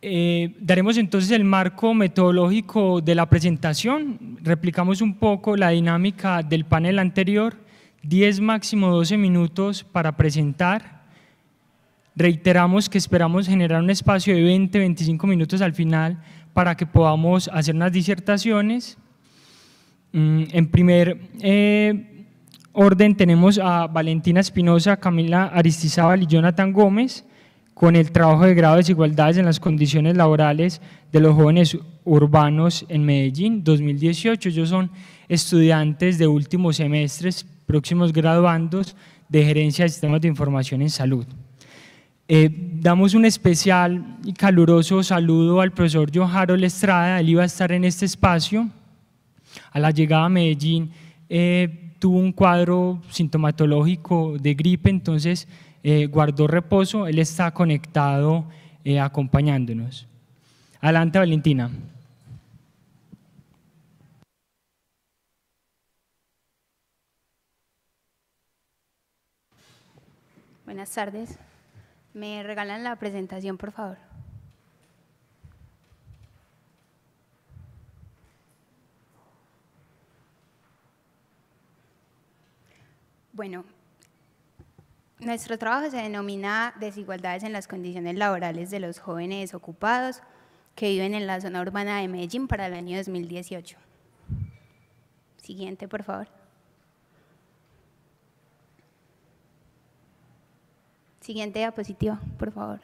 Eh, daremos entonces el marco metodológico de la presentación, replicamos un poco la dinámica del panel anterior, 10 máximo 12 minutos para presentar, reiteramos que esperamos generar un espacio de 20-25 minutos al final para que podamos hacer unas disertaciones. Mm, en primer eh, orden tenemos a Valentina Espinosa, Camila Aristizábal y Jonathan Gómez, con el trabajo de grado de desigualdades en las condiciones laborales de los jóvenes urbanos en Medellín 2018. Ellos son estudiantes de últimos semestres, próximos graduandos de Gerencia de Sistemas de Información en Salud. Eh, damos un especial y caluroso saludo al profesor John Harold Estrada, él iba a estar en este espacio. A la llegada a Medellín eh, tuvo un cuadro sintomatológico de gripe, entonces eh, guardó reposo, Él está conectado eh, acompañándonos. Adelante, Valentina. Buenas tardes. ¿Me regalan la presentación, por favor? Bueno, nuestro trabajo se denomina Desigualdades en las condiciones laborales de los jóvenes ocupados que viven en la zona urbana de Medellín para el año 2018. Siguiente, por favor. Siguiente diapositiva, por favor.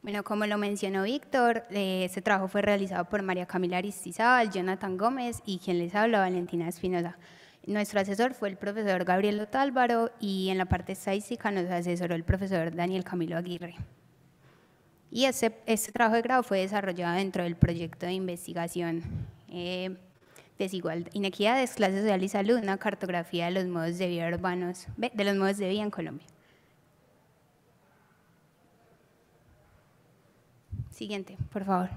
Bueno, como lo mencionó Víctor, eh, este trabajo fue realizado por María Camila Aristizábal, Jonathan Gómez y quien les habla, Valentina Espinosa. Nuestro asesor fue el profesor Gabriel Otálvaro y en la parte estadística nos asesoró el profesor Daniel Camilo Aguirre. Y este, trabajo de grado fue desarrollado dentro del proyecto de investigación eh, desigualdad, inequidades, clases social y salud, una cartografía de los modos de vida urbanos, de los modos de vida en Colombia. Siguiente, por favor.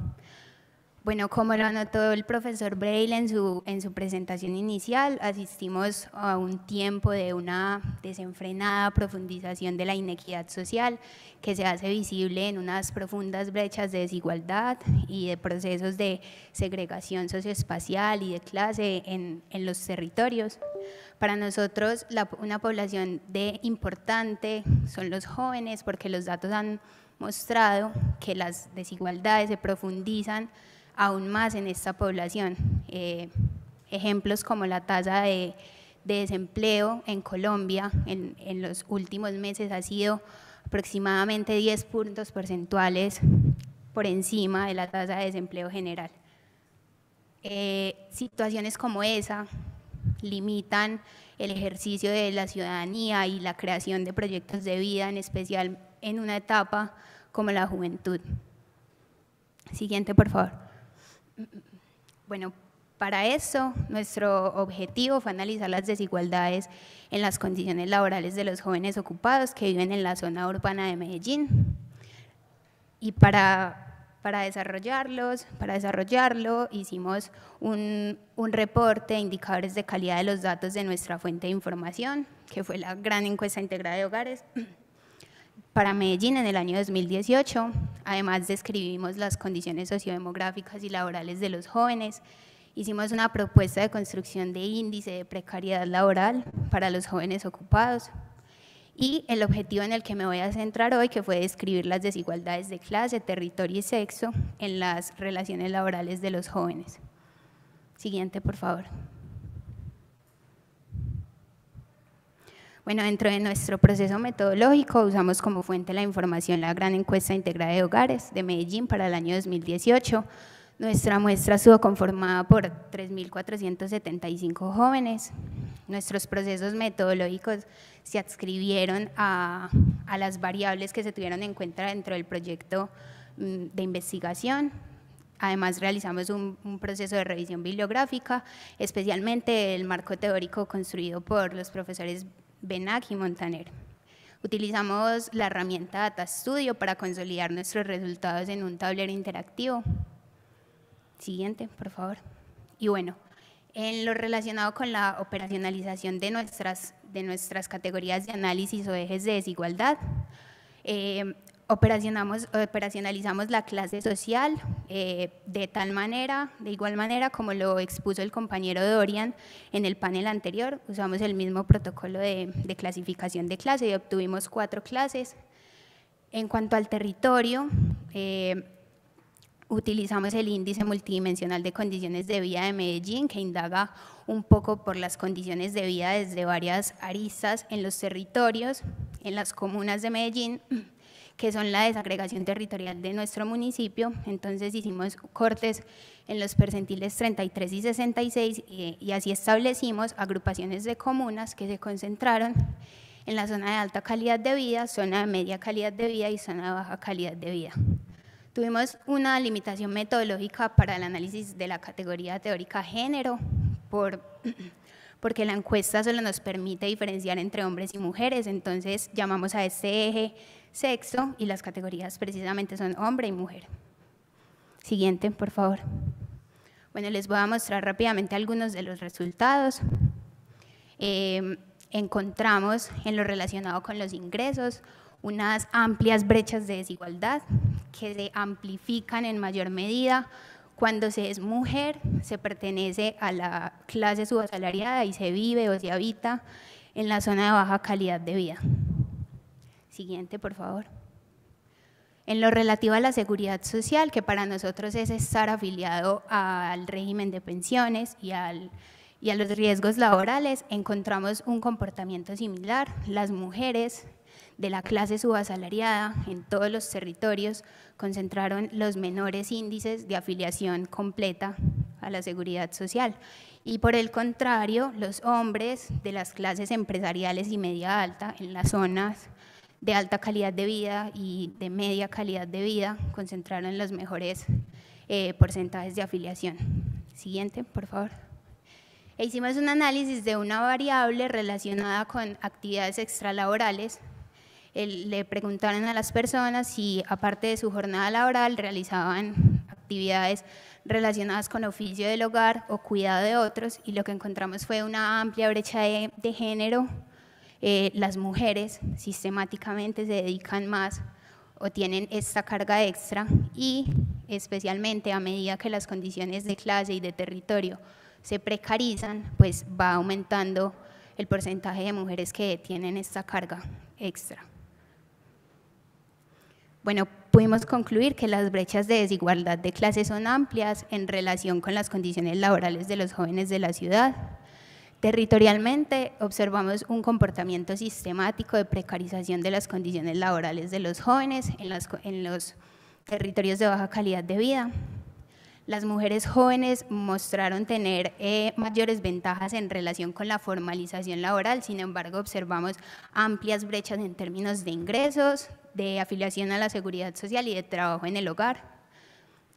Bueno, como lo anotó el profesor Braille en su, en su presentación inicial, asistimos a un tiempo de una desenfrenada profundización de la inequidad social que se hace visible en unas profundas brechas de desigualdad y de procesos de segregación socioespacial y de clase en, en los territorios. Para nosotros, una población de importante son los jóvenes porque los datos han mostrado que las desigualdades se profundizan aún más en esta población. Eh, ejemplos como la tasa de, desempleo en Colombia en, los últimos meses ha sido aproximadamente 10 puntos porcentuales por encima de la tasa de desempleo general. Eh, situaciones como esa limitan el ejercicio de la ciudadanía y la creación de proyectos de vida, en especial en una etapa como la juventud. Siguiente, por favor. Bueno, para eso, nuestro objetivo fue analizar las desigualdades en las condiciones laborales de los jóvenes ocupados que viven en la zona urbana de Medellín. Y para, desarrollarlos, para desarrollarlo, hicimos un, un, reporte de indicadores de calidad de los datos de nuestra fuente de información, que fue la gran encuesta integrada de hogares, para Medellín en el año 2018. Además, describimos las condiciones sociodemográficas y laborales de los jóvenes. Hicimos una propuesta de construcción de índice de precariedad laboral para los jóvenes ocupados. Y el objetivo en el que me voy a centrar hoy, que fue describir las desigualdades de clase, territorio y sexo en las relaciones laborales de los jóvenes. Siguiente, por favor. Bueno, dentro de nuestro proceso metodológico usamos como fuente la información la gran encuesta integrada de hogares de Medellín para el año 2018. Nuestra muestra estuvo conformada por 3.475 jóvenes. Nuestros procesos metodológicos se adscribieron a, las variables que se tuvieron en cuenta dentro del proyecto mm, de investigación. Además, realizamos un proceso de revisión bibliográfica, especialmente el marco teórico construido por los profesores Benac y Montaner. Utilizamos la herramienta Data Studio para consolidar nuestros resultados en un tablero interactivo. Siguiente, por favor. Y bueno, en lo relacionado con la operacionalización de nuestras, de nuestras categorías de análisis o ejes de desigualdad, eh, operacionalizamos la clase social eh, de tal manera, de igual manera como lo expuso el compañero Dorian en el panel anterior, usamos el mismo protocolo de, clasificación de clase y obtuvimos cuatro clases. En cuanto al territorio, eh, utilizamos el índice multidimensional de condiciones de vida de Medellín, que indaga un poco por las condiciones de vida desde varias aristas en los territorios, en las comunas de Medellín, que son la desagregación territorial de nuestro municipio. Entonces hicimos cortes en los percentiles 33 y 66 eh, y, así establecimos agrupaciones de comunas que se concentraron en la zona de alta calidad de vida, zona de media calidad de vida y zona de baja calidad de vida. Tuvimos una limitación metodológica para el análisis de la categoría teórica género por porque la encuesta solo nos permite diferenciar entre hombres y mujeres, entonces llamamos a ese eje sexo y las categorías precisamente son hombre y mujer. Siguiente, por favor. Bueno, les voy a mostrar rápidamente algunos de los resultados. Em, encontramos en lo relacionado con los ingresos unas amplias brechas de desigualdad que se amplifican en mayor medida cuando se es mujer, se pertenece a la clase subasalariada y se vive o se habita en la zona de baja calidad de vida. Siguiente, por favor. En lo relativo a la seguridad social, que para nosotros es estar afiliado al régimen de pensiones y, y a los riesgos laborales, encontramos un comportamiento similar. Las mujeres de la clase subasalariada en todos los territorios concentraron los menores índices de afiliación completa a la seguridad social. Y por el contrario, los hombres de las clases empresariales y media alta en las zonas de alta calidad de vida y de media calidad de vida concentraron los mejores eh, porcentajes de afiliación. Siguiente, por favor. E hicimos un análisis de una variable relacionada con actividades extralaborales le preguntaron a las personas si aparte de su jornada laboral realizaban actividades relacionadas con oficio del hogar o cuidado de otros y lo que encontramos fue una amplia brecha de, género. Eh, las mujeres sistemáticamente se dedican más o tienen esta carga extra y especialmente a medida que las condiciones de clase y de territorio se precarizan, pues va aumentando el porcentaje de mujeres que tienen esta carga extra. Bueno, pudimos concluir que las brechas de desigualdad de clases son amplias en relación con las condiciones laborales de los jóvenes de la ciudad. Territorialmente observamos un comportamiento sistemático de precarización de las condiciones laborales de los jóvenes en, los territorios de baja calidad de vida. Las mujeres jóvenes mostraron tener eh, mayores ventajas en relación con la formalización laboral, sin embargo observamos amplias brechas en términos de ingresos, de afiliación a la seguridad social y de trabajo en el hogar.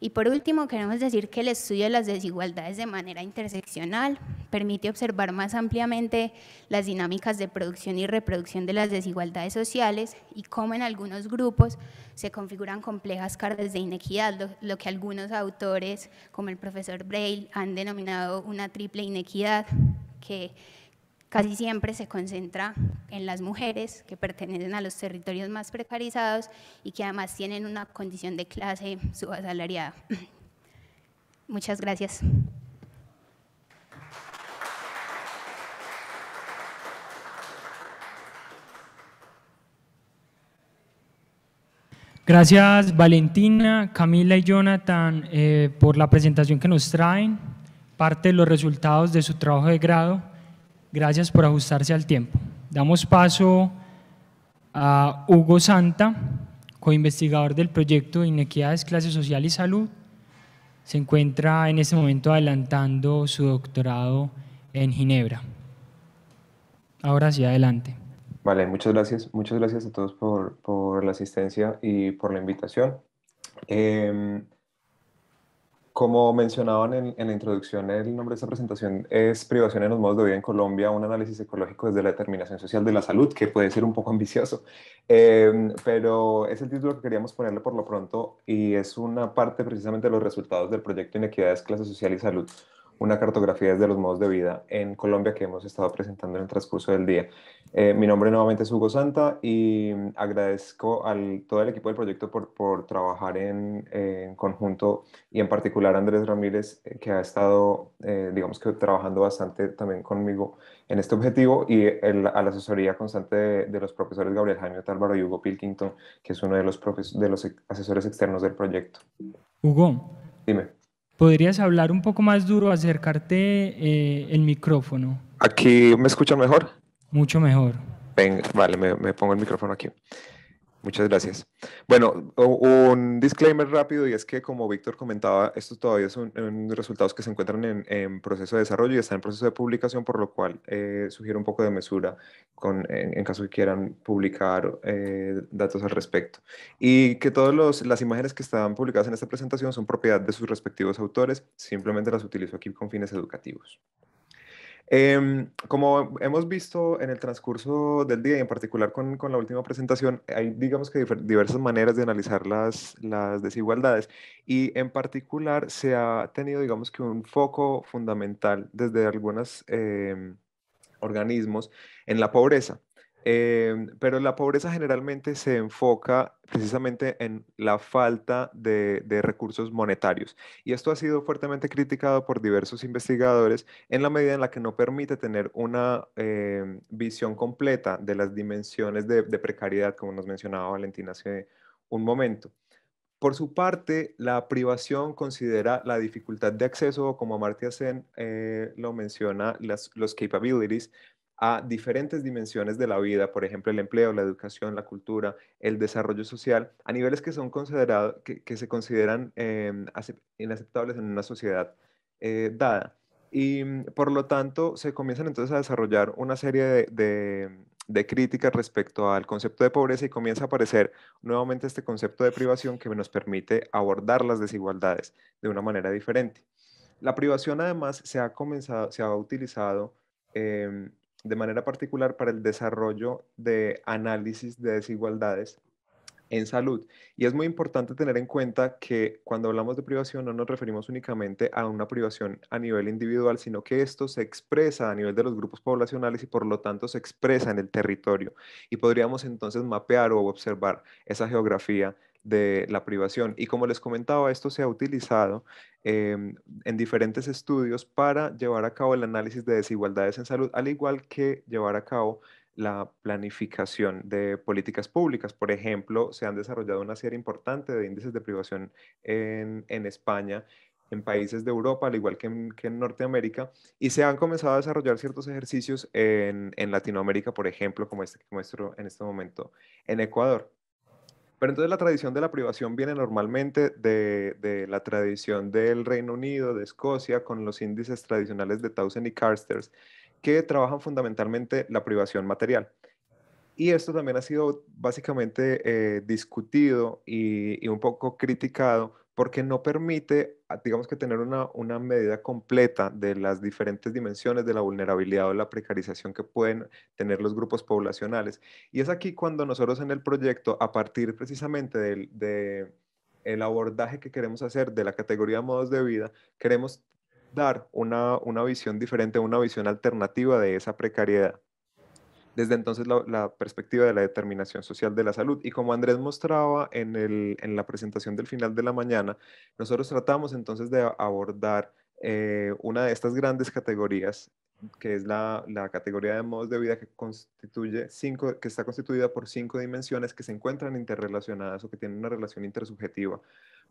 Y por último, queremos decir que el estudio de las desigualdades de manera interseccional permite observar más ampliamente las dinámicas de producción y reproducción de las desigualdades sociales y cómo en algunos grupos se configuran complejas cartas de inequidad, lo, que algunos autores, como el profesor Braille, han denominado una triple inequidad, que casi siempre se concentra en las mujeres que pertenecen a los territorios más precarizados y que además tienen una condición de clase subasalariada. Muchas gracias. Gracias Valentina, Camila y Jonathan eh, por la presentación que nos traen, parte de los resultados de su trabajo de grado. Gracias por ajustarse al tiempo. Damos paso a Hugo Santa, coinvestigador del proyecto Inequidades, Clase Social y Salud. Se encuentra en este momento adelantando su doctorado en Ginebra. Ahora sí, adelante. Vale, muchas gracias. Muchas gracias a todos por, la asistencia y por la invitación. Em, como mencionaban en, la introducción, el nombre de esta presentación es Privación en los modos de vida en Colombia, un análisis ecológico desde la determinación social de la salud, que puede ser un poco ambicioso, em, pero es el título que queríamos ponerle por lo pronto y es una parte precisamente de los resultados del proyecto Inequidades, Clase Social y Salud, una cartografía desde los modos de vida en Colombia que hemos estado presentando en el transcurso del día. Eh, mi nombre nuevamente es Hugo Santa y agradezco a todo el equipo del proyecto por, por trabajar en, conjunto y en particular a Andrés Ramírez eh, que ha estado, eh, digamos que trabajando bastante también conmigo en este objetivo y a la asesoría constante de, los profesores Gabriel Jaime Otálvaro y Hugo Pilkington, que es uno de los, profes, de los asesores externos del proyecto. Hugo. Dime. ¿Podrías hablar un poco más duro, acercarte eh, el micrófono? ¿Aquí me escuchan mejor? Mucho mejor. Venga, vale, me, me pongo el micrófono aquí. Muchas gracias. Bueno, un disclaimer rápido y es que como Víctor comentaba, estos todavía son resultados que se encuentran en, proceso de desarrollo y están en proceso de publicación, por lo cual eh, sugiero un poco de mesura en, caso que quieran publicar eh, datos al respecto. Y que todas las imágenes que están publicadas en esta presentación son propiedad de sus respectivos autores, simplemente las utilizo aquí con fines educativos. Em, como hemos visto en el transcurso del día y en particular con, la última presentación, hay digamos que diversas maneras de analizar las, desigualdades y en particular se ha tenido digamos que un foco fundamental desde algunos em, organismos en la pobreza. Em, pero la pobreza generalmente se enfoca precisamente en la falta de, recursos monetarios. Y esto ha sido fuertemente criticado por diversos investigadores en la medida en la que no permite tener una em, visión completa de las dimensiones de, precariedad, como nos mencionaba Valentina hace un momento. Por su parte, la privación considera la dificultad de acceso, como Amartya Sen eh, lo menciona, las, los capabilities, a diferentes dimensiones de la vida, por ejemplo, el empleo, la educación, la cultura, el desarrollo social, a niveles que, son considerados, que, se consideran em, inaceptables en una sociedad eh, dada. Y mm, por lo tanto, se comienzan entonces a desarrollar una serie de, de, de críticas respecto al concepto de pobreza y comienza a aparecer nuevamente este concepto de privación que nos permite abordar las desigualdades de una manera diferente. La privación además se ha, comenzado, se ha utilizado em, de manera particular para el desarrollo de análisis de desigualdades en salud. Y es muy importante tener en cuenta que cuando hablamos de privación no nos referimos únicamente a una privación a nivel individual, sino que esto se expresa a nivel de los grupos poblacionales y por lo tanto se expresa en el territorio. Y podríamos entonces mapear o observar esa geografía de la privación. Y como les comentaba, esto se ha utilizado em, en diferentes estudios para llevar a cabo el análisis de desigualdades en salud, al igual que llevar a cabo la planificación de políticas públicas. Por ejemplo, se han desarrollado una serie importante de índices de privación en, España en países de Europa, al igual que en, Norteamérica, y se han comenzado a desarrollar ciertos ejercicios en, en Latinoamérica, por ejemplo, como este que muestro en este momento en Ecuador. Pero entonces la tradición de la privación viene normalmente de, la tradición del Reino Unido, de Escocia, con los índices tradicionales de Towson y Carsters, que trabajan fundamentalmente la privación material. Y esto también ha sido básicamente eh, discutido y, un poco criticado porque no permite, ah, digamos que tener una, medida completa de las diferentes dimensiones de la vulnerabilidad o la precarización que pueden tener los grupos poblacionales. Y es aquí cuando nosotros en el proyecto, a partir precisamente del abordaje que queremos hacer de la categoría de modos de vida, queremos dar una visión diferente, una visión alternativa de esa precariedad desde entonces la, perspectiva de la determinación social de la salud. Y como Andrés mostraba en, la presentación del final de la mañana, nosotros tratamos entonces de abordar eh, una de estas grandes categorías, que es la, categoría de modos de vida que, constituye cinco, que está constituida por cinco dimensiones que se encuentran interrelacionadas o que tienen una relación intersubjetiva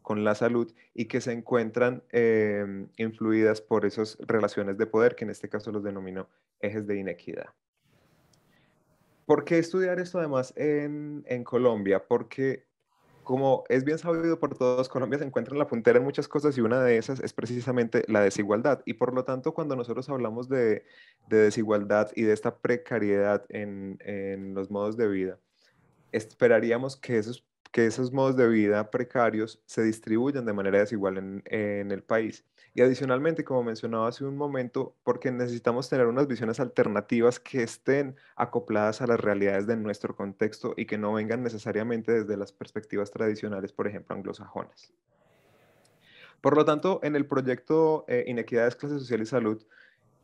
con la salud y que se encuentran eh, influidas por esas relaciones de poder que en este caso los denomino ejes de inequidad. ¿Por qué estudiar esto además en, Colombia? Porque como es bien sabido por todos, Colombia se encuentra en la puntera en muchas cosas y una de esas es precisamente la desigualdad. Y por lo tanto, cuando nosotros hablamos de, desigualdad y de esta precariedad en, en, los modos de vida, esperaríamos que esos que esos modos de vida precarios se distribuyan de manera desigual en, el país. Y adicionalmente, como mencionaba hace un momento, porque necesitamos tener unas visiones alternativas que estén acopladas a las realidades de nuestro contexto y que no vengan necesariamente desde las perspectivas tradicionales, por ejemplo, anglosajonas. Por lo tanto, en el proyecto eh, Inequidades, clase Social y Salud,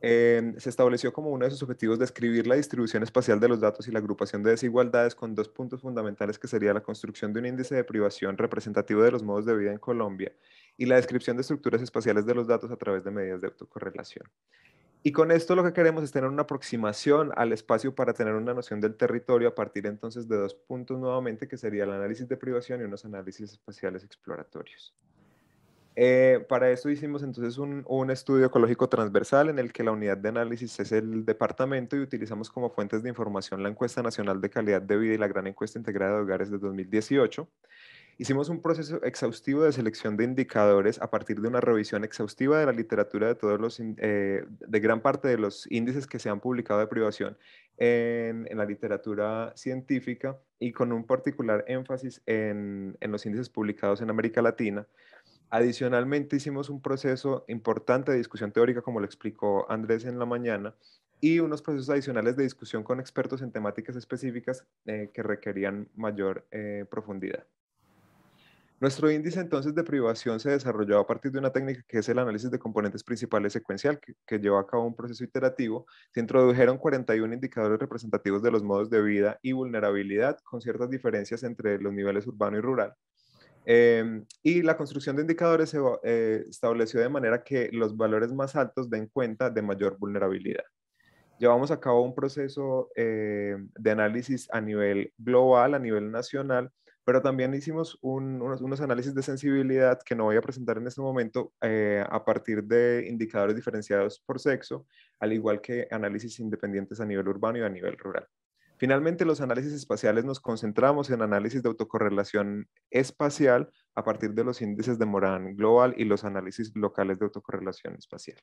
Em, se estableció como uno de sus objetivos describir la distribución espacial de los datos y la agrupación de desigualdades con dos puntos fundamentales que sería la construcción de un índice de privación representativo de los modos de vida en Colombia y la descripción de estructuras espaciales de los datos a través de medidas de autocorrelación. Y con esto lo que queremos es tener una aproximación al espacio para tener una noción del territorio a partir entonces de dos puntos nuevamente que sería el análisis de privación y unos análisis espaciales exploratorios. Eh, para eso hicimos entonces un, estudio ecológico transversal en el que la unidad de análisis es el departamento y utilizamos como fuentes de información la encuesta nacional de calidad de vida y la gran encuesta integrada de hogares de 2018. Hicimos un proceso exhaustivo de selección de indicadores a partir de una revisión exhaustiva de la literatura de eh, gran parte de los índices que se han publicado de privación en, la literatura científica y con un particular énfasis en los índices publicados en América Latina Adicionalmente, hicimos un proceso importante de discusión teórica, como lo explicó Andrés en la mañana, y unos procesos adicionales de discusión con expertos en temáticas específicas eh, que requerían mayor eh, profundidad. Nuestro índice entonces de privación se desarrolló a partir de una técnica que es el análisis de componentes principales secuencial, que, que llevó a cabo un proceso iterativo. Se introdujeron 41 indicadores representativos de los modos de vida y vulnerabilidad, con ciertas diferencias entre los niveles urbano y rural. Em, y la construcción de indicadores se eh, estableció de manera que los valores más altos den cuenta de mayor vulnerabilidad. Llevamos a cabo un proceso eh, de análisis a nivel global, a nivel nacional, pero también hicimos unos, análisis de sensibilidad que no voy a presentar en este momento eh, a partir de indicadores diferenciados por sexo, al igual que análisis independientes a nivel urbano y a nivel rural. Finalmente, los análisis espaciales nos concentramos en análisis de autocorrelación espacial a partir de los índices de Moran global y los análisis locales de autocorrelación espacial.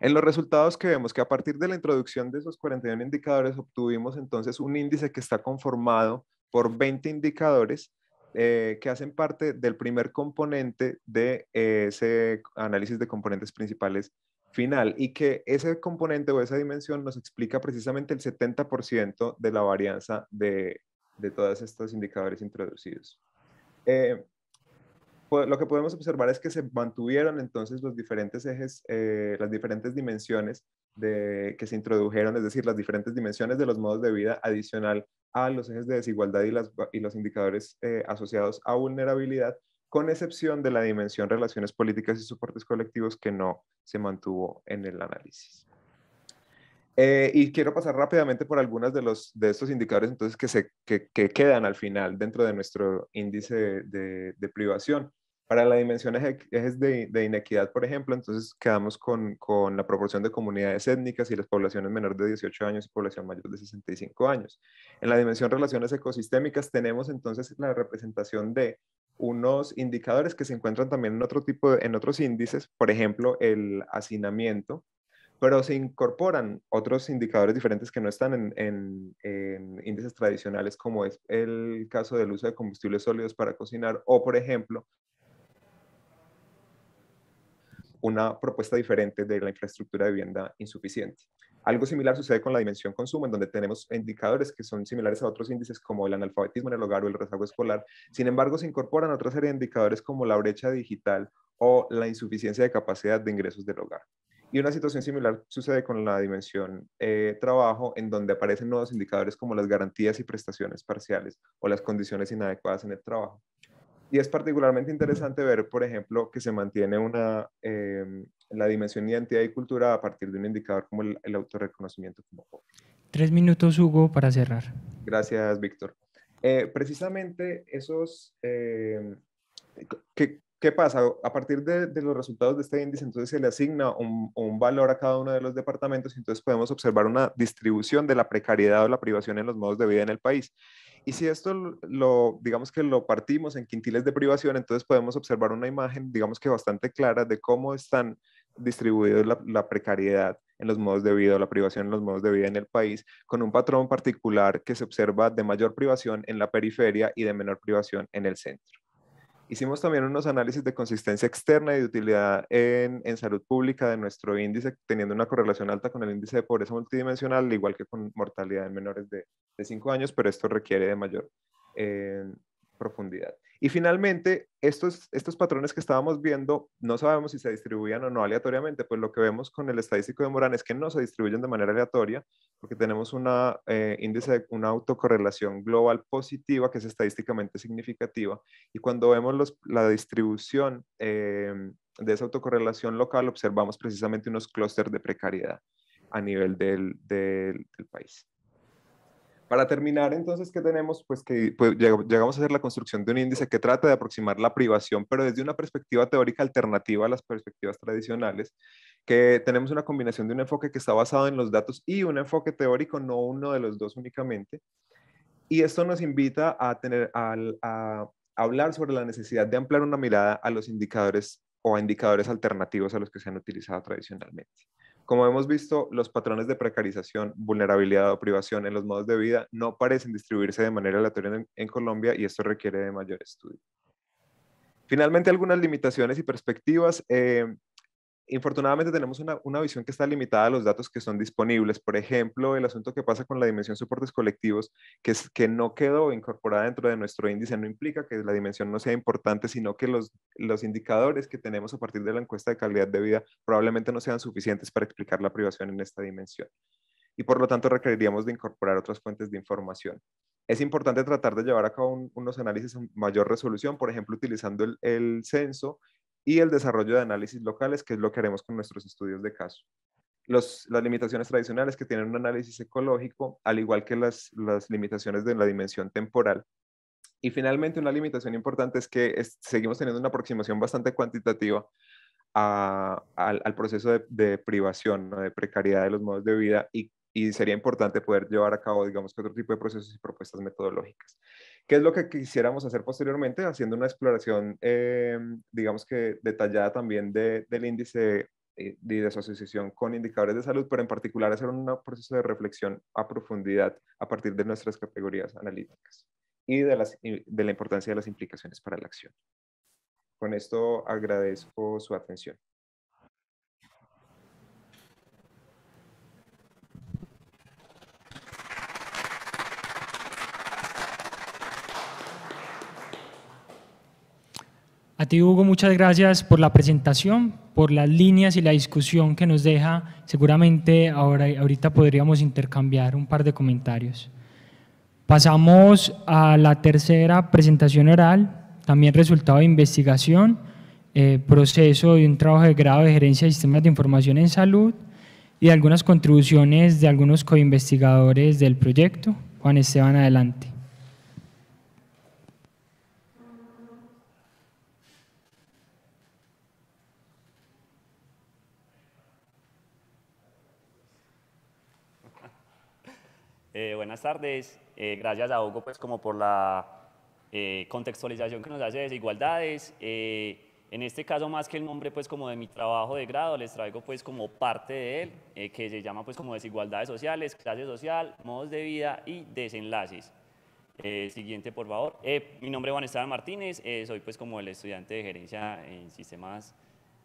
En los resultados que vemos que a partir de la introducción de esos 41 indicadores obtuvimos entonces un índice que está conformado por 20 indicadores eh, que hacen parte del primer componente de ese análisis de componentes principales final y que ese componente o esa dimensión nos explica precisamente el 70% de la varianza de, de todos estos indicadores introducidos. Eh, lo que podemos observar es que se mantuvieron entonces los diferentes ejes, eh, las diferentes dimensiones que se introdujeron, es decir, las diferentes dimensiones de los modos de vida adicional a los ejes de desigualdad y, las, y los indicadores eh, asociados a vulnerabilidad, con excepción de la dimensión relaciones políticas y soportes colectivos que no se mantuvo en el análisis. Eh, y quiero pasar rápidamente por algunos de, los, de estos indicadores entonces que, se, que, quedan al final dentro de nuestro índice de, privación. Para la dimensión ejes de, inequidad, por ejemplo, entonces quedamos con, con, la proporción de comunidades étnicas y las poblaciones menores de 18 años y población mayor de 65 años. En la dimensión relaciones ecosistémicas tenemos entonces la representación de unos indicadores que se encuentran también en otro tipo en otros índices, por ejemplo, el hacinamiento, pero se incorporan otros indicadores diferentes que no están en, en, en, índices tradicionales, como es el caso del uso de combustibles sólidos para cocinar, o por ejemplo, una propuesta diferente de la infraestructura de vivienda insuficiente. Algo similar sucede con la dimensión consumo, en donde tenemos indicadores que son similares a otros índices como el analfabetismo en el hogar o el rezago escolar. Sin embargo, se incorporan otra serie de indicadores como la brecha digital o la insuficiencia de capacidad de ingresos del hogar. Y una situación similar sucede con la dimensión eh, trabajo, en donde aparecen nuevos indicadores como las garantías y prestaciones parciales o las condiciones inadecuadas en el trabajo. Y es particularmente interesante ver, por ejemplo, que se mantiene una, em, la dimensión identidad y cultura a partir de un indicador como el, autorreconocimiento como Tres minutos, Hugo, para cerrar. Gracias, Víctor. Eh, precisamente esos... Em, ¿qué, ¿qué, pasa? A partir de, los resultados de este índice, entonces se le asigna un, un, valor a cada uno de los departamentos y entonces podemos observar una distribución de la precariedad o la privación en los modos de vida en el país. Y si esto lo, digamos que lo partimos en quintiles de privación, entonces podemos observar una imagen, digamos que bastante clara de cómo están distribuidos la, precariedad en los modos de vida la privación en los modos de vida en el país, con un patrón particular que se observa de mayor privación en la periferia y de menor privación en el centro. Hicimos también unos análisis de consistencia externa y de utilidad en, salud pública de nuestro índice, teniendo una correlación alta con el índice de pobreza multidimensional, igual que con mortalidad en menores de 5 años, pero esto requiere de mayor eh, profundidad. Y finalmente, estos, patrones que estábamos viendo, no sabemos si se distribuían o no aleatoriamente, pues lo que vemos con el estadístico de Morán es que no se distribuyen de manera aleatoria, porque tenemos una eh, índice, de, una autocorrelación global positiva que es estadísticamente significativa. Y cuando vemos la distribución eh, de esa autocorrelación local, observamos precisamente unos clústeres de precariedad a nivel del país. Para terminar, entonces, ¿qué tenemos? Pues que pues, llegamos a hacer la construcción de un índice que trata de aproximar la privación, pero desde una perspectiva teórica alternativa a las perspectivas tradicionales, que tenemos una combinación de un enfoque que está basado en los datos y un enfoque teórico, no uno de los dos únicamente. Y esto nos invita a, tener, a hablar sobre la necesidad de ampliar una mirada a los indicadores o a indicadores alternativos a los que se han utilizado tradicionalmente. Como hemos visto, los patrones de precarización, vulnerabilidad o privación en los modos de vida no parecen distribuirse de manera aleatoria en, Colombia y esto requiere de mayor estudio. Finalmente, algunas limitaciones y perspectivas. Eh, infortunadamente tenemos una, visión que está limitada a los datos que son disponibles. Por ejemplo, el asunto que pasa con la dimensión soportes colectivos, que, que no quedó incorporada dentro de nuestro índice, no implica que la dimensión no sea importante, sino que los, los indicadores que tenemos a partir de la encuesta de calidad de vida probablemente no sean suficientes para explicar la privación en esta dimensión. Y por lo tanto requeriríamos de incorporar otras fuentes de información es importante tratar de llevar a cabo unos análisis en mayor resolución, por ejemplo, utilizando el, el, censo y el desarrollo de análisis locales, que es lo que haremos con nuestros estudios de caso. las limitaciones tradicionales que tienen un análisis ecológico, al igual que las, las limitaciones de la dimensión temporal. Y finalmente, una limitación importante es que seguimos teniendo una aproximación bastante cuantitativa al, proceso de, privación, de precariedad de los modos de vida y y sería importante poder llevar a cabo, digamos, otro tipo de procesos y propuestas metodológicas. ¿Qué es lo que quisiéramos hacer posteriormente? Haciendo una exploración, eh, digamos que detallada también del índice eh, y de asociación con indicadores de salud, pero en particular hacer un proceso de reflexión a profundidad a partir de nuestras categorías analíticas y de, de la importancia de las implicaciones para la acción. Con esto agradezco su atención. A ti, Hugo, muchas gracias por la presentación, por las líneas y la discusión que nos deja. Seguramente ahora, ahorita podríamos intercambiar un par de comentarios. Pasamos a la tercera presentación oral, también resultado de investigación, eh, proceso de un trabajo de grado de gerencia de sistemas de información en salud y algunas contribuciones de algunos coinvestigadores del proyecto. Juan Esteban, adelante. buenas tardes. Eh, gracias a Hugo, pues, como por la eh, contextualización que nos hace de desigualdades. Eh, en este caso, más que el nombre, pues, como de mi trabajo de grado, les traigo, pues, como parte de él, que se llama, pues, como desigualdades sociales, clase social, modos de vida y desenlaces. siguiente, por favor. mi nombre es Juan Esteban Martínez, soy, pues, como el estudiante de gerencia en sistemas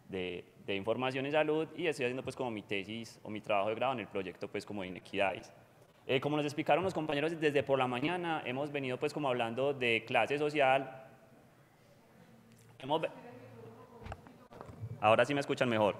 de, de, información y salud y estoy haciendo, pues, como mi tesis o mi trabajo de grado en el proyecto, pues, como de inequidades. Eh, como nos explicaron los compañeros desde por la mañana, hemos venido pues como hablando de clase social. Ahora sí me escuchan mejor.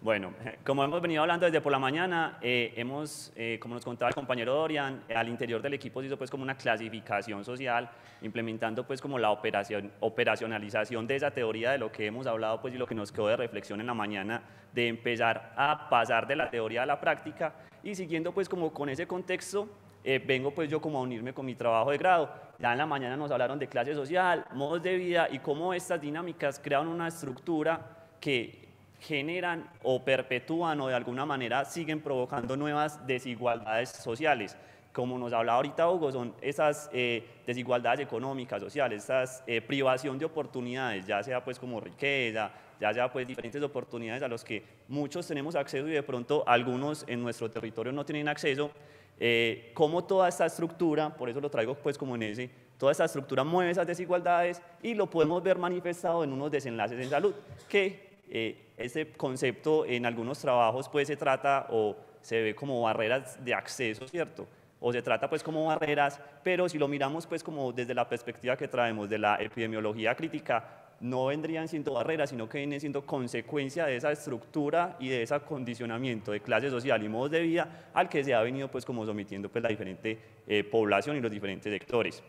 Bueno, como hemos venido hablando desde por la mañana, eh, hemos, eh, como nos contaba el compañero Dorian, al interior del equipo se hizo pues como una clasificación social, implementando pues como la operación, operacionalización de esa teoría de lo que hemos hablado pues y lo que nos quedó de reflexión en la mañana, de empezar a pasar de la teoría a la práctica y siguiendo pues como con ese contexto, eh, vengo pues yo como a unirme con mi trabajo de grado. Ya en la mañana nos hablaron de clase social, modos de vida y cómo estas dinámicas crean una estructura que generan o perpetúan o de alguna manera siguen provocando nuevas desigualdades sociales. Como nos hablaba ahorita Hugo, son esas eh, desigualdades económicas, sociales, esas eh, privación de oportunidades, ya sea pues como riqueza, ya sea pues diferentes oportunidades a los que muchos tenemos acceso y de pronto algunos en nuestro territorio no tienen acceso, eh, cómo toda esta estructura, por eso lo traigo pues como en ese, toda esta estructura mueve esas desigualdades y lo podemos ver manifestado en unos desenlaces en salud, que eh, ese concepto en algunos trabajos pues se trata o se ve como barreras de acceso, ¿cierto? o se trata pues como barreras, pero si lo miramos pues como desde la perspectiva que traemos de la epidemiología crítica, no vendrían siendo barreras, sino que vienen siendo consecuencia de esa estructura y de ese condicionamiento de clase social y modos de vida al que se ha venido pues como sometiendo pues la diferente eh, población y los diferentes sectores.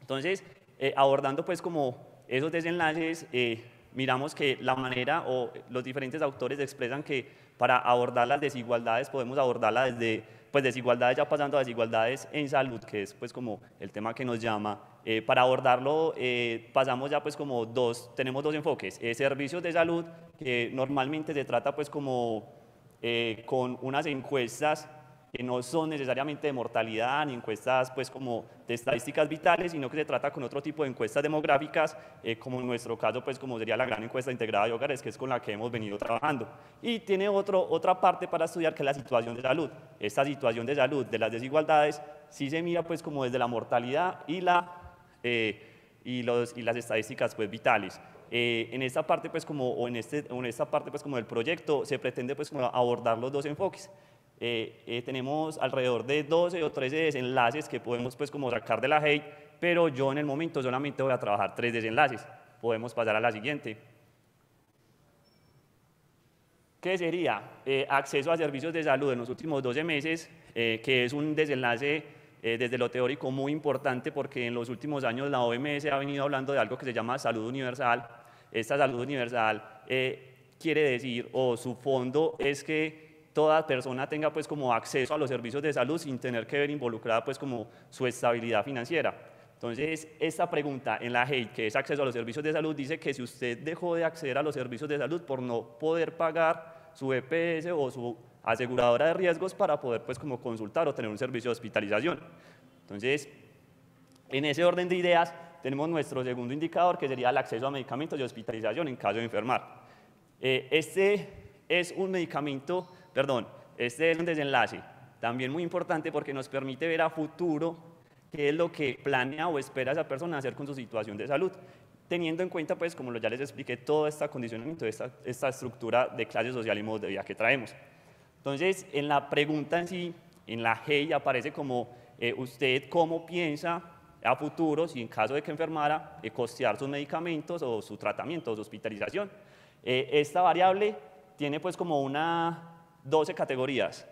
Entonces, eh, abordando pues como esos desenlaces, eh, miramos que la manera o los diferentes autores expresan que para abordar las desigualdades podemos abordarlas desde pues desigualdades ya pasando a desigualdades en salud, que es pues como el tema que nos llama. Eh, para abordarlo eh, pasamos ya pues como dos, tenemos dos enfoques, eh, servicios de salud, que normalmente se trata pues como con unas encuestas que no son necesariamente de mortalidad ni encuestas pues como de estadísticas vitales, sino que se trata con otro tipo de encuestas demográficas, eh, como en nuestro caso pues como sería la gran encuesta integrada de hogares, que es con la que hemos venido trabajando. Y tiene otro, otra parte para estudiar que es la situación de salud. Esta situación de salud de las desigualdades sí se mira pues como desde la mortalidad y, la, eh, y, los, y las estadísticas pues vitales. Eh, en esta parte pues como o en, este, esta parte pues como del proyecto se pretende pues abordar los dos enfoques eh, eh, tenemos alrededor de 12 o 13 desenlaces que podemos pues como sacar de la hate, pero yo en el momento solamente voy a trabajar tres desenlaces. Podemos pasar a la siguiente. ¿Qué sería? Eh, acceso a servicios de salud en los últimos 12 meses, que es un desenlace desde lo teórico muy importante porque en los últimos años la OMS ha venido hablando de algo que se llama salud universal. Esta salud universal quiere decir, o su fondo es que toda persona tenga pues como acceso a los servicios de salud sin tener que ver involucrada pues como su estabilidad financiera. Entonces, esta pregunta en la HEI, que es acceso a los servicios de salud, dice que si usted dejó de acceder a los servicios de salud por no poder pagar su EPS o su aseguradora de riesgos para poder pues como consultar o tener un servicio de hospitalización. Entonces, en ese orden de ideas, tenemos nuestro segundo indicador, que sería el acceso a medicamentos y hospitalización en caso de enfermar. Eh, este es un medicamento perdón, este es un desenlace, también muy importante porque nos permite ver a futuro qué es lo que planea o espera esa persona hacer con su situación de salud, teniendo en cuenta, pues, como ya les expliqué, todo este condicionamiento, esta, esta estructura de clase social y modos de vida que traemos. Entonces, en la pregunta en sí, en la G aparece como eh, usted cómo piensa a futuro, si en caso de que enfermara, eh, costear sus medicamentos o su tratamiento o su hospitalización. Eh, esta variable tiene pues como una 12 categorías,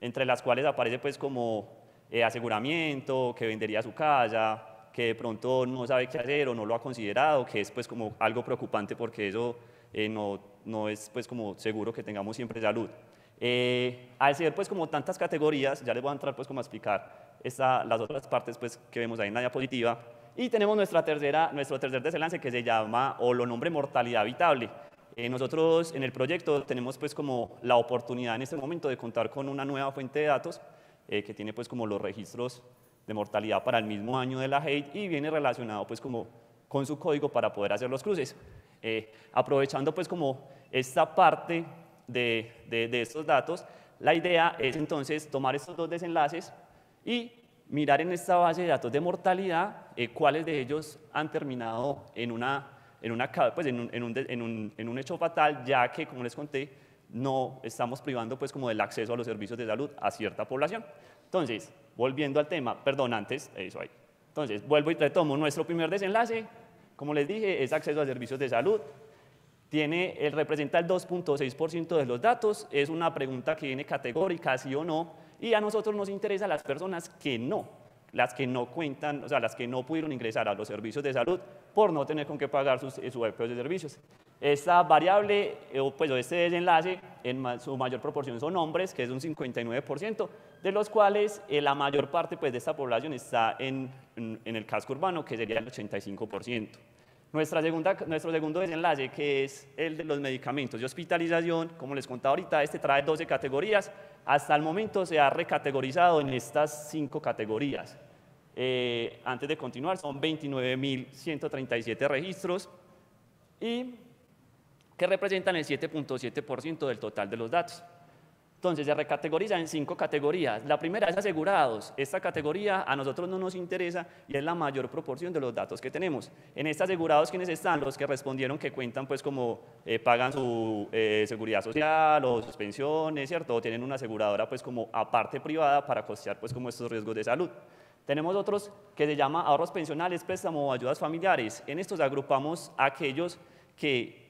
entre las cuales aparece pues como eh, aseguramiento, que vendería su casa, que de pronto no sabe qué hacer o no lo ha considerado, que es pues como algo preocupante porque eso eh, no, es pues como seguro que tengamos siempre salud. Eh, al ser pues como tantas categorías, ya les voy a entrar pues como a explicar las otras partes pues que vemos ahí en la diapositiva, y tenemos nuestra tercera, nuestro tercer desenlace que se llama, o lo nombre mortalidad habitable, eh, nosotros en el proyecto tenemos pues como la oportunidad en este momento de contar con una nueva fuente de datos eh, que tiene pues como los registros de mortalidad para el mismo año de la hate y viene relacionado pues como con su código para poder hacer los cruces. Eh, aprovechando pues como esta parte de, de, estos datos, la idea es entonces tomar estos dos desenlaces y mirar en esta base de datos de mortalidad cuáles de ellos han terminado en una en, un, hecho fatal, ya que, como les conté, no estamos privando pues, como del acceso a los servicios de salud a cierta población. Entonces, volviendo al tema, perdón, antes, eso ahí. Entonces, vuelvo y retomo nuestro primer desenlace. Como les dije, es acceso a servicios de salud. Tiene, eh, representa el 2.6% de los datos. Es una pregunta que viene categórica, sí o no. Y a nosotros nos interesa a las personas que no, las que no cuentan, o sea, las que no pudieron ingresar a los servicios de salud por no tener con qué pagar sus, eh, sus de servicios. Esta variable, eh, o pues este desenlace, en su mayor proporción son hombres, que es un 59%, de los cuales eh, la mayor parte pues, de esta población está en, en el casco urbano, que sería el 85%. Nuestra segunda, nuestro segundo desenlace, que es el de los medicamentos de hospitalización, como les contaba ahorita, este trae 12 categorías. Hasta el momento se ha recategorizado en estas cinco categorías. Eh, antes de continuar, son 29.137 registros y que representan el 7.7% del total de los datos. Entonces se recategoriza en cinco categorías. La primera es asegurados. Esta categoría a nosotros no nos interesa y es la mayor proporción de los datos que tenemos. En este asegurados, quienes están? Los que respondieron que cuentan pues como eh, pagan su eh, seguridad social o sus pensiones, ¿cierto? O tienen una aseguradora pues como aparte privada para costear pues como estos riesgos de salud. Tenemos otros que se llama ahorros pensionales, préstamo o ayudas familiares. En estos agrupamos aquellos que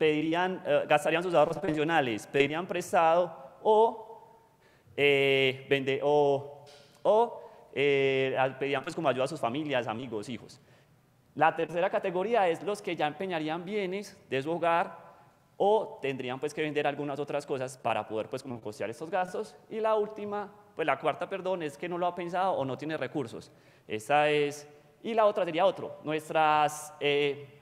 pedirían, eh, gastarían sus ahorros pensionales, pedirían prestado o, eh, vende, o, o eh, pedían pues como ayuda a sus familias, amigos, hijos. La tercera categoría es los que ya empeñarían bienes de su hogar o tendrían pues que vender algunas otras cosas para poder pues como costear estos gastos. Y la última, pues la cuarta, perdón, es que no lo ha pensado o no tiene recursos. Esa es, y la otra sería otro, nuestras... Eh,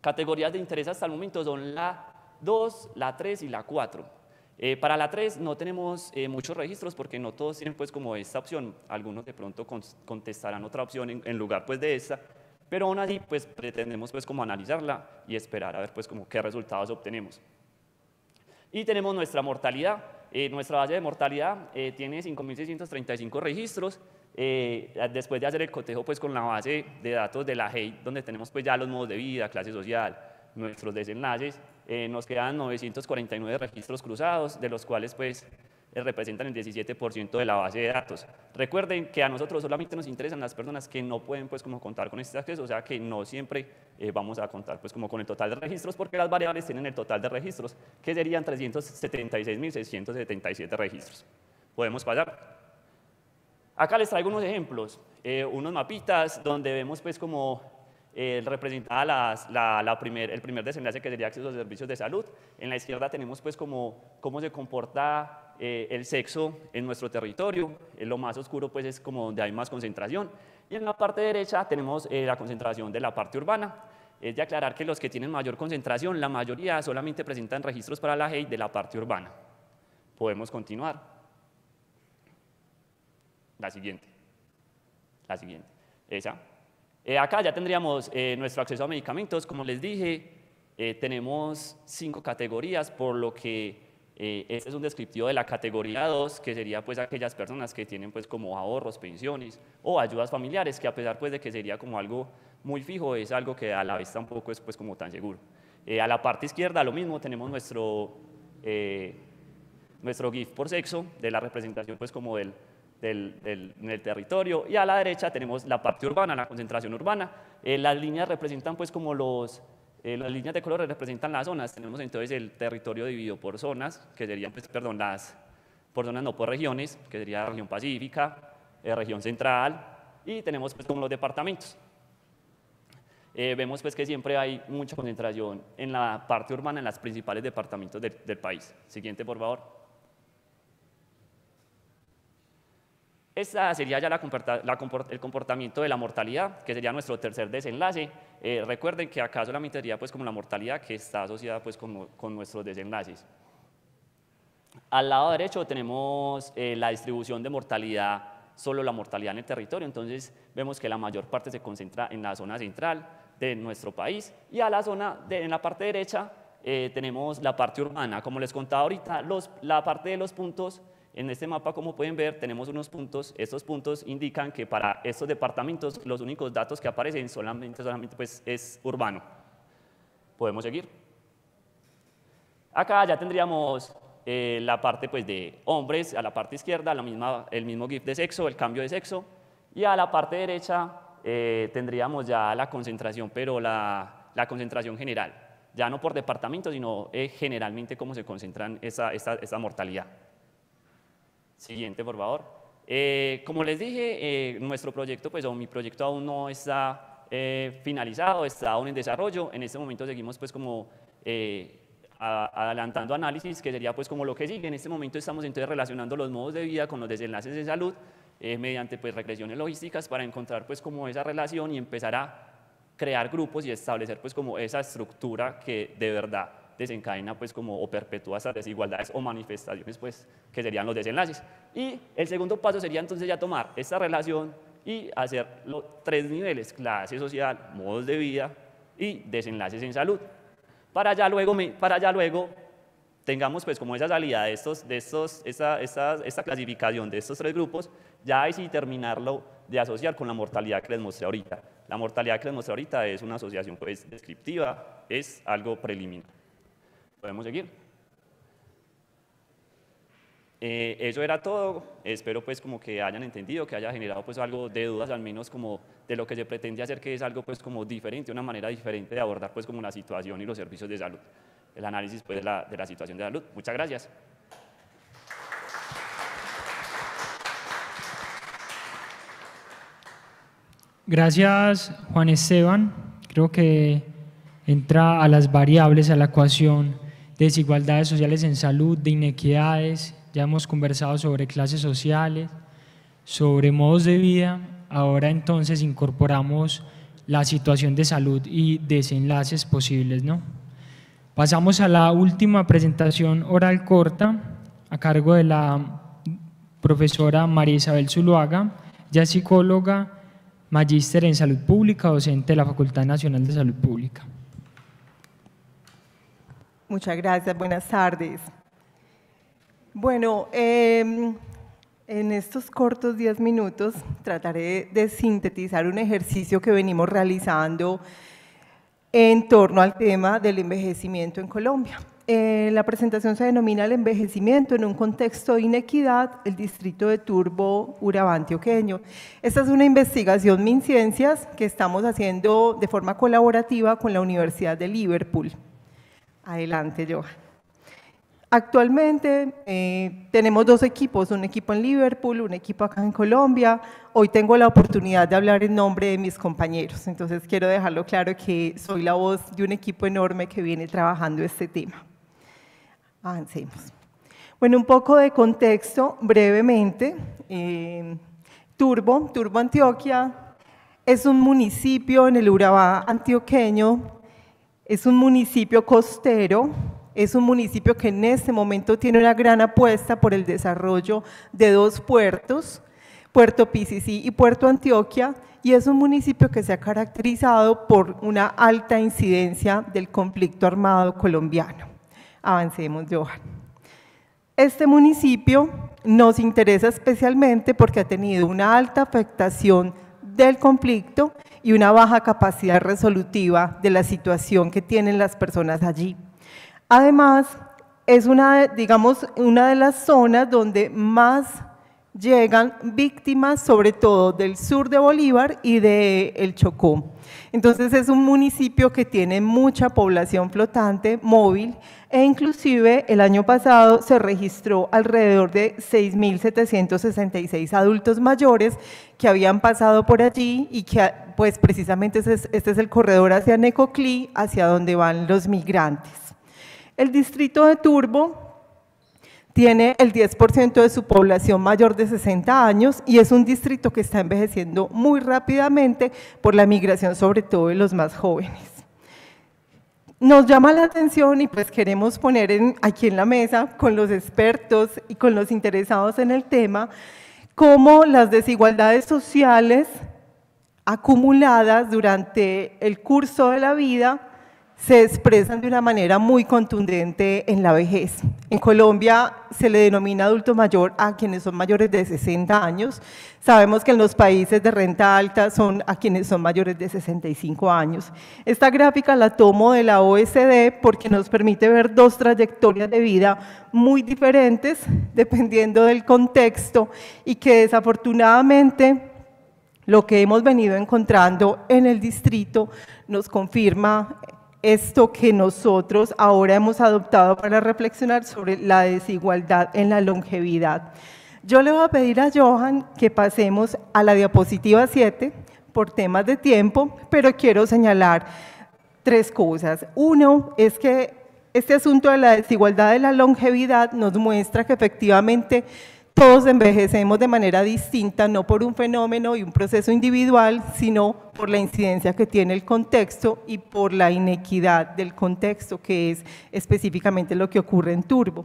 Categorías de interés hasta el momento son la 2, la 3 y la 4. Eh, para la 3 no tenemos eh, muchos registros porque no todos tienen pues como esta opción. Algunos de pronto contestarán otra opción en, lugar pues de esta, pero aún así pues pretendemos pues como analizarla y esperar a ver pues como qué resultados obtenemos. Y tenemos nuestra mortalidad. Eh, nuestra base de mortalidad tiene 5.635 registros eh, después de hacer el cotejo pues con la base de datos de la GEI, donde tenemos pues ya los modos de vida, clase social, nuestros desenlaces, eh, nos quedan 949 registros cruzados, de los cuales pues eh, representan el 17% de la base de datos. Recuerden que a nosotros solamente nos interesan las personas que no pueden pues como contar con este acceso, o sea que no siempre vamos a contar pues como con el total de registros porque las variables tienen el total de registros, que serían 376.677 registros. Podemos pasar. Acá les traigo unos ejemplos, eh, unos mapitas donde vemos pues como eh, representada la, primer, el primer desenlace que sería acceso a servicios de salud. En la izquierda tenemos pues como cómo se comporta eh, el sexo en nuestro territorio. lo más oscuro pues es como donde hay más concentración. Y en la parte derecha tenemos la concentración de la parte urbana. Es de aclarar que los que tienen mayor concentración, la mayoría solamente presentan registros para la GEI de la parte urbana. Podemos continuar. La siguiente. La siguiente. Esa. Eh, acá ya tendríamos eh, nuestro acceso a medicamentos. Como les dije, eh, tenemos cinco categorías, por lo que este es un descriptivo de la categoría 2, que sería pues aquellas personas que tienen pues como ahorros, pensiones o ayudas familiares, que a pesar pues de que sería como algo muy fijo, es algo que a la vez tampoco es pues como tan seguro. a la parte izquierda lo mismo, tenemos nuestro, nuestro GIF por sexo, de la representación pues como del del, del, territorio y a la derecha tenemos la parte urbana, la concentración urbana. Eh, las líneas representan pues como los, eh, las líneas de color representan las zonas, tenemos entonces el territorio dividido por zonas, que serían, pues, perdón, las, por zonas no por regiones, que sería la región pacífica, eh, región central y tenemos pues como los departamentos. vemos pues que siempre hay mucha concentración en la parte urbana, en las principales departamentos del país. Siguiente, por favor. Esta sería ya la, la, el comportamiento de la mortalidad, que sería nuestro tercer desenlace. Eh, recuerden que acá solamente sería pues como la mortalidad que está asociada pues con nuestros desenlaces. Al lado derecho tenemos eh, la distribución de mortalidad, solo la mortalidad en el territorio, entonces vemos que la mayor parte se concentra en la zona central de nuestro país y a la zona, en la parte derecha, eh, tenemos la parte urbana. Como les contaba ahorita, los, la parte de los puntos en este mapa, como pueden ver, tenemos unos puntos. Estos puntos indican que para estos departamentos los únicos datos que aparecen solamente, solamente pues, es urbano. Podemos seguir. Acá ya tendríamos eh, la parte pues, de hombres, a la parte izquierda la misma, el mismo GIF de sexo, el cambio de sexo, y a la parte derecha eh, tendríamos ya la concentración, pero la, concentración general, ya no por departamento, sino eh, generalmente cómo se concentran esa, esa mortalidad. Siguiente, por favor. Eh, como les dije, eh, nuestro proyecto, pues o mi proyecto aún no está eh, finalizado, está aún en desarrollo. En este momento seguimos pues como adelantando análisis, que sería pues como lo que sigue. En este momento estamos entonces relacionando los modos de vida con los desenlaces de salud mediante pues regresiones logísticas para encontrar pues como esa relación y empezar a crear grupos y establecer pues como esa estructura que de verdad desencadena pues como o perpetúa esas desigualdades o manifestaciones pues que serían los desenlaces. Y el segundo paso sería entonces ya tomar esta relación y hacer los tres niveles, clase social, modos de vida y desenlaces en salud. Para allá luego, para luego tengamos pues como esa salida de, estos, de estos, esta, esta clasificación de estos tres grupos, ya hay sí terminarlo de asociar con la mortalidad que les mostré ahorita. La mortalidad que les mostré ahorita es una asociación pues descriptiva, es algo preliminar. Podemos seguir. Eh, eso era todo. Espero pues como que hayan entendido, que haya generado pues algo de dudas al menos como de lo que se pretende hacer, que es algo pues como diferente, una manera diferente de abordar pues como la situación y los servicios de salud. El análisis pues de la, de la situación de salud. Muchas gracias. Gracias Juan Esteban. Creo que entra a las variables, a la ecuación desigualdades sociales en salud, de inequidades, ya hemos conversado sobre clases sociales, sobre modos de vida, ahora entonces incorporamos la situación de salud y desenlaces posibles. ¿no? Pasamos a la última presentación oral corta a cargo de la profesora María Isabel Zuluaga, ya psicóloga, magíster en salud pública, docente de la Facultad Nacional de Salud Pública. Muchas gracias, buenas tardes. Bueno, em, en estos cortos 10 minutos trataré de sintetizar un ejercicio que venimos realizando en torno al tema del envejecimiento en Colombia. Eh, la presentación se denomina el envejecimiento en un contexto de inequidad, el distrito de Turbo Urabá Antioqueño. Esta es una investigación MinCiencias que estamos haciendo de forma colaborativa con la Universidad de Liverpool. Adelante, Johan. Actualmente eh, tenemos dos equipos, un equipo en Liverpool, un equipo acá en Colombia. Hoy tengo la oportunidad de hablar en nombre de mis compañeros, entonces quiero dejarlo claro que soy la voz de un equipo enorme que viene trabajando este tema. Avancemos. Bueno, un poco de contexto brevemente. Eh, Turbo, Turbo Antioquia, es un municipio en el Urabá antioqueño es un municipio costero, es un municipio que en este momento tiene una gran apuesta por el desarrollo de dos puertos, Puerto Pisicí y Puerto Antioquia, y es un municipio que se ha caracterizado por una alta incidencia del conflicto armado colombiano. Avancemos, Johan. Este municipio nos interesa especialmente porque ha tenido una alta afectación del conflicto y una baja capacidad resolutiva de la situación que tienen las personas allí. Además, es una, digamos, una de las zonas donde más llegan víctimas sobre todo del sur de Bolívar y de El Chocó. Entonces es un municipio que tiene mucha población flotante, móvil, e inclusive el año pasado se registró alrededor de 6.766 adultos mayores que habían pasado por allí y que pues precisamente este es el corredor hacia Necoclí, hacia donde van los migrantes. El distrito de Turbo tiene el 10% de su población mayor de 60 años y es un distrito que está envejeciendo muy rápidamente por la migración sobre todo de los más jóvenes. Nos llama la atención y pues queremos poner aquí en la mesa con los expertos y con los interesados en el tema cómo las desigualdades sociales acumuladas durante el curso de la vida se expresan de una manera muy contundente en la vejez. En Colombia se le denomina adulto mayor a quienes son mayores de 60 años. Sabemos que en los países de renta alta son a quienes son mayores de 65 años. Esta gráfica la tomo de la OSD porque nos permite ver dos trayectorias de vida muy diferentes dependiendo del contexto y que desafortunadamente lo que hemos venido encontrando en el distrito nos confirma esto que nosotros ahora hemos adoptado para reflexionar sobre la desigualdad en la longevidad. Yo le voy a pedir a Johan que pasemos a la diapositiva 7 por temas de tiempo, pero quiero señalar tres cosas. Uno es que este asunto de la desigualdad de la longevidad nos muestra que efectivamente todos envejecemos de manera distinta, no por un fenómeno y un proceso individual, sino por la incidencia que tiene el contexto y por la inequidad del contexto, que es específicamente lo que ocurre en Turbo.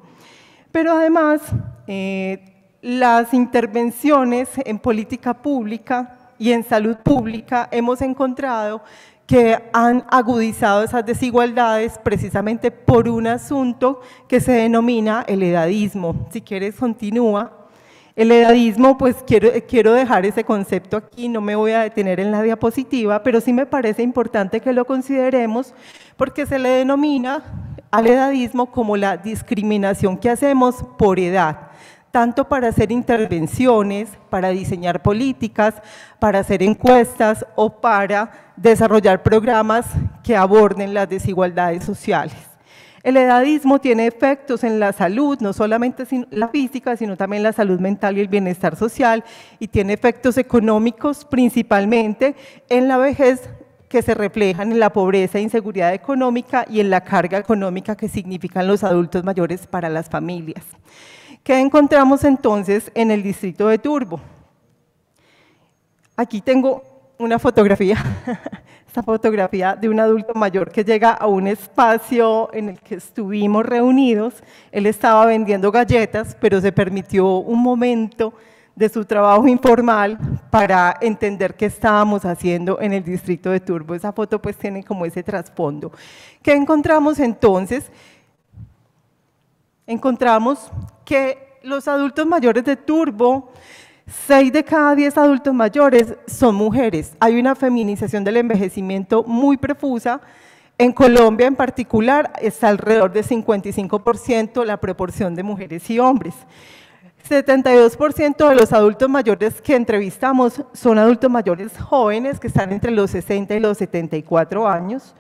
Pero además, eh, las intervenciones en política pública y en salud pública hemos encontrado que han agudizado esas desigualdades precisamente por un asunto que se denomina el edadismo. Si quieres, continúa el edadismo, pues quiero, quiero dejar ese concepto aquí, no me voy a detener en la diapositiva, pero sí me parece importante que lo consideremos porque se le denomina al edadismo como la discriminación que hacemos por edad, tanto para hacer intervenciones, para diseñar políticas, para hacer encuestas o para desarrollar programas que aborden las desigualdades sociales. El edadismo tiene efectos en la salud, no solamente la física, sino también la salud mental y el bienestar social, y tiene efectos económicos principalmente en la vejez que se reflejan en la pobreza e inseguridad económica y en la carga económica que significan los adultos mayores para las familias. ¿Qué encontramos entonces en el distrito de Turbo? Aquí tengo una fotografía esta fotografía de un adulto mayor que llega a un espacio en el que estuvimos reunidos. Él estaba vendiendo galletas, pero se permitió un momento de su trabajo informal para entender qué estábamos haciendo en el distrito de Turbo. Esa foto pues tiene como ese trasfondo. ¿Qué encontramos entonces? Encontramos que los adultos mayores de Turbo 6 de cada 10 adultos mayores son mujeres. Hay una feminización del envejecimiento muy profusa. En Colombia en particular está alrededor de 55% la proporción de mujeres y hombres. 72% de los adultos mayores que entrevistamos son adultos mayores jóvenes que están entre los 60 y los 74 años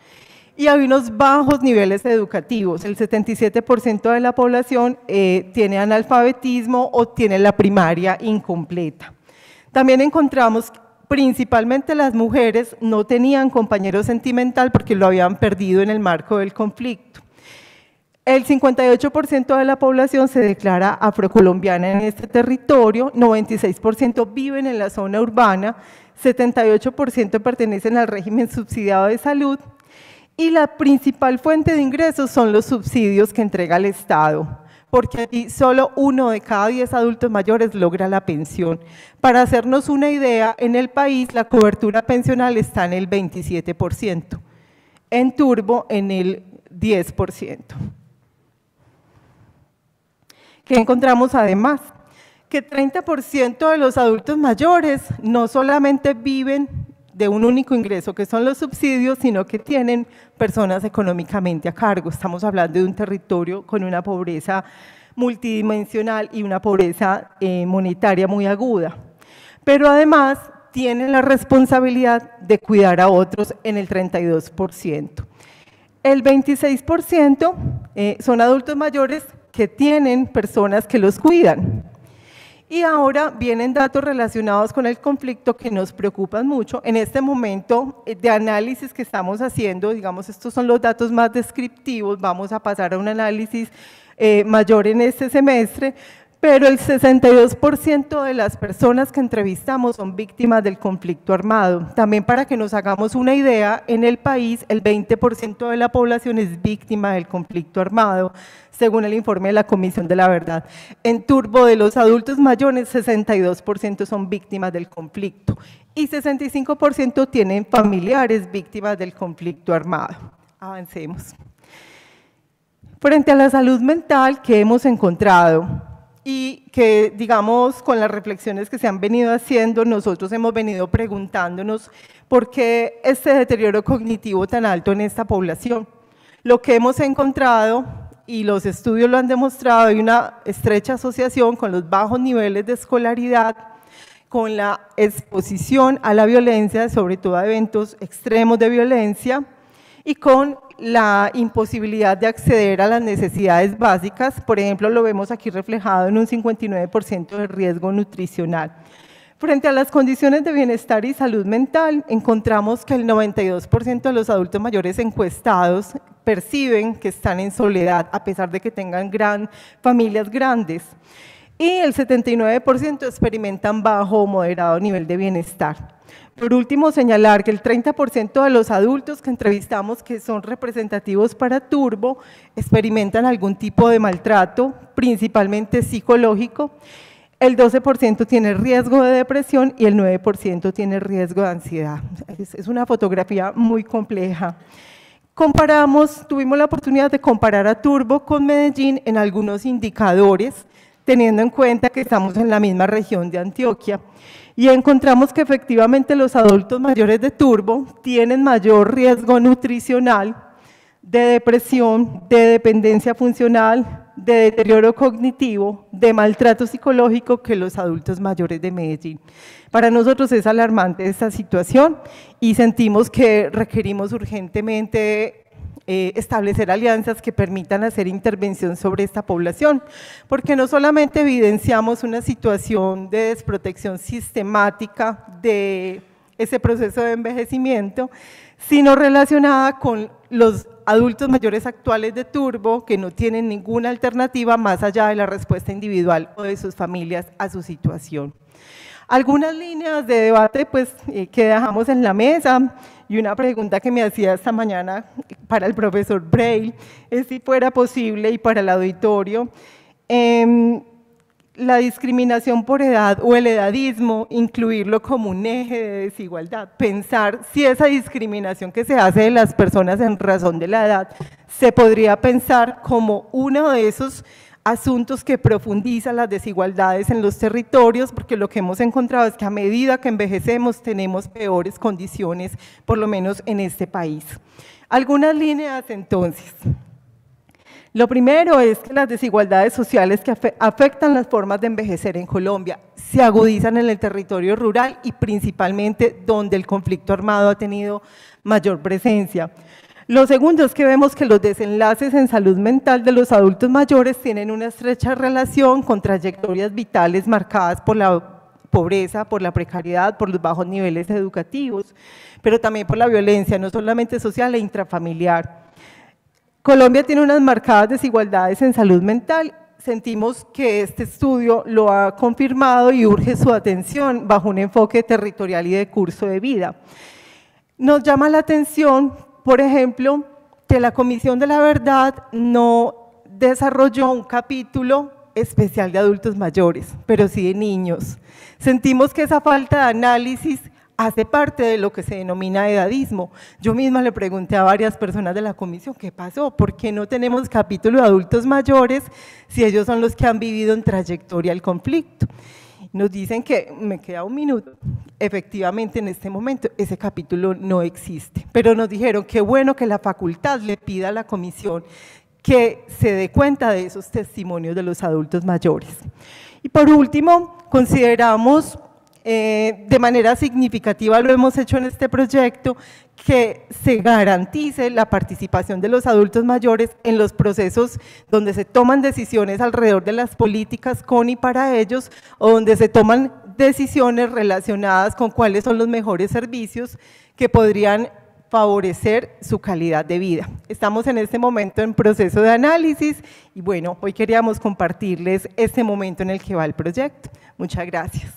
y hay unos bajos niveles educativos. El 77% de la población eh, tiene analfabetismo o tiene la primaria incompleta. También encontramos principalmente las mujeres no tenían compañero sentimental porque lo habían perdido en el marco del conflicto. El 58% de la población se declara afrocolombiana en este territorio, 96% viven en la zona urbana, 78% pertenecen al régimen subsidiado de salud, y la principal fuente de ingresos son los subsidios que entrega el Estado, porque solo uno de cada diez adultos mayores logra la pensión. Para hacernos una idea, en el país la cobertura pensional está en el 27%, en Turbo en el 10%. ¿Qué encontramos además? Que 30% de los adultos mayores no solamente viven de un único ingreso, que son los subsidios, sino que tienen personas económicamente a cargo. Estamos hablando de un territorio con una pobreza multidimensional y una pobreza eh, monetaria muy aguda. Pero además tienen la responsabilidad de cuidar a otros en el 32%. El 26% eh, son adultos mayores que tienen personas que los cuidan. Y ahora vienen datos relacionados con el conflicto que nos preocupan mucho. En este momento eh, de análisis que estamos haciendo, digamos, estos son los datos más descriptivos, vamos a pasar a un análisis eh, mayor en este semestre, pero el 62% de las personas que entrevistamos son víctimas del conflicto armado. También para que nos hagamos una idea, en el país el 20% de la población es víctima del conflicto armado, según el informe de la Comisión de la Verdad. En Turbo, de los adultos mayores, 62% son víctimas del conflicto y 65% tienen familiares víctimas del conflicto armado. Avancemos. Frente a la salud mental, que hemos encontrado? y que, digamos, con las reflexiones que se han venido haciendo, nosotros hemos venido preguntándonos por qué este deterioro cognitivo tan alto en esta población. Lo que hemos encontrado, y los estudios lo han demostrado, hay una estrecha asociación con los bajos niveles de escolaridad, con la exposición a la violencia, sobre todo a eventos extremos de violencia, y con la imposibilidad de acceder a las necesidades básicas, por ejemplo, lo vemos aquí reflejado en un 59% de riesgo nutricional. Frente a las condiciones de bienestar y salud mental, encontramos que el 92% de los adultos mayores encuestados perciben que están en soledad, a pesar de que tengan gran, familias grandes. Y el 79% experimentan bajo o moderado nivel de bienestar. Por último, señalar que el 30% de los adultos que entrevistamos que son representativos para Turbo experimentan algún tipo de maltrato, principalmente psicológico. El 12% tiene riesgo de depresión y el 9% tiene riesgo de ansiedad. Es una fotografía muy compleja. Comparamos, tuvimos la oportunidad de comparar a Turbo con Medellín en algunos indicadores teniendo en cuenta que estamos en la misma región de Antioquia. Y encontramos que efectivamente los adultos mayores de Turbo tienen mayor riesgo nutricional, de depresión, de dependencia funcional, de deterioro cognitivo, de maltrato psicológico que los adultos mayores de Medellín. Para nosotros es alarmante esta situación y sentimos que requerimos urgentemente eh, establecer alianzas que permitan hacer intervención sobre esta población, porque no solamente evidenciamos una situación de desprotección sistemática de ese proceso de envejecimiento, sino relacionada con los adultos mayores actuales de Turbo que no tienen ninguna alternativa más allá de la respuesta individual o de sus familias a su situación. Algunas líneas de debate pues, eh, que dejamos en la mesa y una pregunta que me hacía esta mañana para el profesor Braille es si fuera posible y para el auditorio. Em, la discriminación por edad o el edadismo, incluirlo como un eje de desigualdad, pensar si esa discriminación que se hace de las personas en razón de la edad se podría pensar como uno de esos asuntos que profundizan las desigualdades en los territorios, porque lo que hemos encontrado es que a medida que envejecemos tenemos peores condiciones, por lo menos en este país. Algunas líneas entonces. Lo primero es que las desigualdades sociales que afectan las formas de envejecer en Colombia se agudizan en el territorio rural y principalmente donde el conflicto armado ha tenido mayor presencia. Lo segundo es que vemos que los desenlaces en salud mental de los adultos mayores tienen una estrecha relación con trayectorias vitales marcadas por la pobreza, por la precariedad, por los bajos niveles educativos, pero también por la violencia, no solamente social e intrafamiliar. Colombia tiene unas marcadas desigualdades en salud mental. Sentimos que este estudio lo ha confirmado y urge su atención bajo un enfoque territorial y de curso de vida. Nos llama la atención por ejemplo, que la Comisión de la Verdad no desarrolló un capítulo especial de adultos mayores, pero sí de niños. Sentimos que esa falta de análisis hace parte de lo que se denomina edadismo. Yo misma le pregunté a varias personas de la comisión, ¿qué pasó? ¿Por qué no tenemos capítulo de adultos mayores si ellos son los que han vivido en trayectoria el conflicto? nos dicen que me queda un minuto. Efectivamente, en este momento ese capítulo no existe, pero nos dijeron que bueno que la facultad le pida a la comisión que se dé cuenta de esos testimonios de los adultos mayores. Y por último, consideramos eh, de manera significativa lo hemos hecho en este proyecto, que se garantice la participación de los adultos mayores en los procesos donde se toman decisiones alrededor de las políticas con y para ellos, o donde se toman decisiones relacionadas con cuáles son los mejores servicios que podrían favorecer su calidad de vida. Estamos en este momento en proceso de análisis y bueno, hoy queríamos compartirles este momento en el que va el proyecto. Muchas gracias.